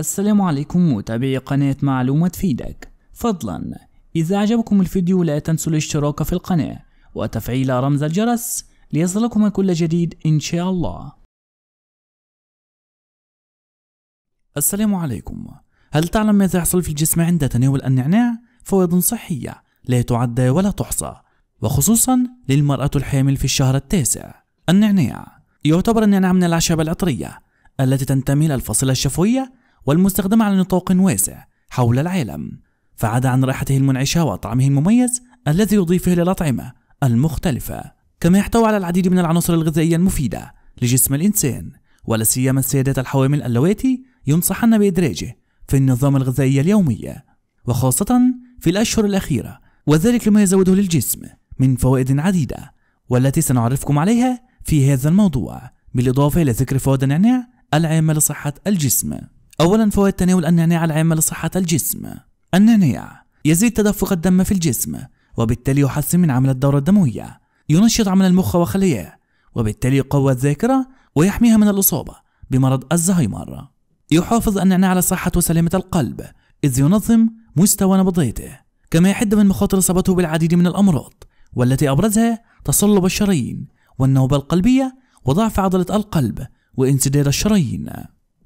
السلام عليكم متابعي قناة معلومة تفيدك فضلا إذا أعجبكم الفيديو لا تنسوا الاشتراك في القناة وتفعيل رمز الجرس ليصلكم كل جديد إن شاء الله السلام عليكم هل تعلم ماذا يحصل في الجسم عند تناول النعناع؟ فوائد صحية لا تعد ولا تحصى وخصوصا للمرأة الحامل في الشهر التاسع النعناع يعتبر النعناع من الأعشاب العطرية التي تنتمي للفصيلة الشفوية والمستخدمة على نطاق واسع حول العالم فعدا عن رائحته المنعشة وطعمه المميز الذي يضيفه للأطعمة المختلفة كما يحتوي على العديد من العناصر الغذائية المفيدة لجسم الإنسان ولا سيما السيدات الحوامل اللواتي ينصحن بإدراجه في النظام الغذائي اليومي وخاصة في الأشهر الأخيرة وذلك لما يزوده للجسم من فوائد عديدة والتي سنعرفكم عليها في هذا الموضوع بالإضافة إلى ذكر فوائد النعناع العامة لصحة الجسم أولا فوائد تناول النعناع العامة لصحة الجسم النعناع يزيد تدفق الدم في الجسم وبالتالي يحسن من عمل الدورة الدموية ينشط عمل المخ وخلاياه وبالتالي يقوي الذاكرة ويحميها من الإصابة بمرض الزهايمر يحافظ النعناع على صحة وسلامة القلب إذ ينظم مستوى نبضيته كما يحد من مخاطر إصابته بالعديد من الأمراض والتي أبرزها تصلب الشرايين والنوبة القلبية وضعف عضلة القلب وانسداد الشرايين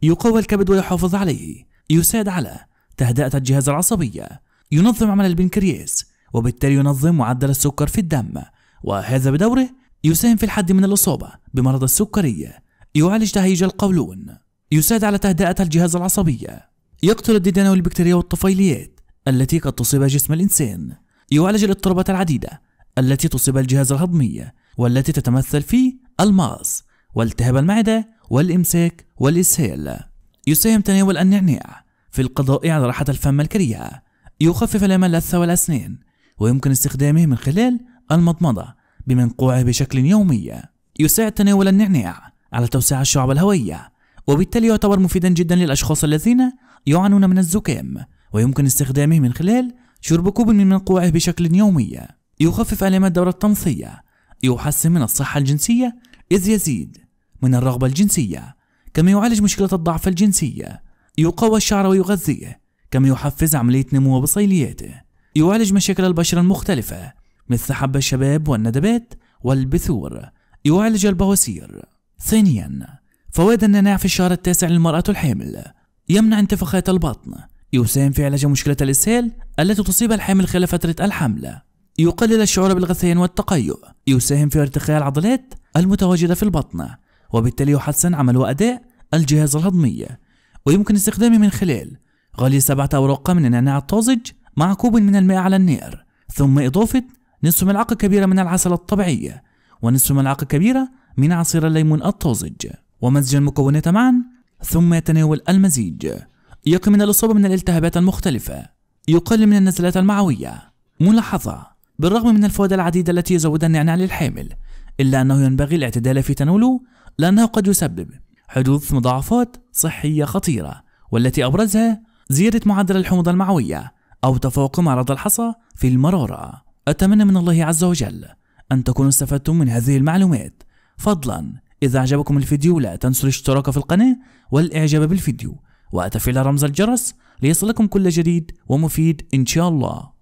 يقوي الكبد ويحافظ عليه يساعد على تهدئة الجهاز العصبي ينظم عمل البنكرياس وبالتالي ينظم معدل السكر في الدم وهذا بدوره يساهم في الحد من الإصابة بمرض السكري يعالج تهيج القولون يساعد على تهدئة الجهاز العصبي يقتل الديدان والبكتيريا والطفيليات التي قد تصيب جسم الإنسان يعالج الاضطرابات العديدة التي تصيب الجهاز الهضمي والتي تتمثل في الماس والتهاب المعدة والإمساك والإسهال يساهم تناول النعناع في القضاء على راحة الفم الكريهة يخفف الام اللثة والأسنان ويمكن استخدامه من خلال المضمضة بمنقوعه بشكل يومي يساعد تناول النعناع على توسيع الشعب الهوية وبالتالي يعتبر مفيدا جدا للأشخاص الذين يعانون من الزكام ويمكن استخدامه من خلال شرب كوب من منقوعه بشكل يومي يخفف آلام الدورة التنصية يحسن من الصحة الجنسية إذ يزيد من الرغبة الجنسية كما يعالج مشكلة الضعف الجنسية يقوي الشعر ويغذيه كما يحفز عملية نمو بصيليته يعالج مشاكل البشرة المختلفة مثل حب الشباب والندبات والبثور يعالج البواسير ثانيا فوائد النعناع في الشهر التاسع للمرأة الحامل يمنع انتفاخات البطن يساهم في علاج مشكلة الإسهال التي تصيب الحامل خلال فترة الحمل يقلل الشعور بالغثيان والتقيؤ يساهم في ارتخاء العضلات المتواجدة في البطن وبالتالي يحسن عمل وأداء الجهاز الهضمي ويمكن استخدامه من خلال غلي سبعة أوراق من النعناع الطازج مع كوب من الماء على النار ثم إضافة نصف ملعقة كبيرة من العسل الطبيعية ونصف ملعقة كبيرة من عصير الليمون الطازج ومزج المكونات معا ثم يتناول المزيج يقي من الإصابة من الالتهابات المختلفة يقلل من النزلات المعوية ملاحظة بالرغم من الفوائد العديدة التي يزودها النعناع للحامل إلا أنه ينبغي الاعتدال في تناوله لأنه قد يسبب حدوث مضاعفات صحية خطيرة والتي أبرزها زيادة معدل الحموضة المعوية أو تفوق مرض الحصى في المرارة أتمنى من الله عز وجل أن تكونوا استفدتم من هذه المعلومات فضلا إذا أعجبكم الفيديو لا تنسوا الاشتراك في القناة والإعجاب بالفيديو وتفعيل رمز الجرس ليصلكم كل جديد ومفيد إن شاء الله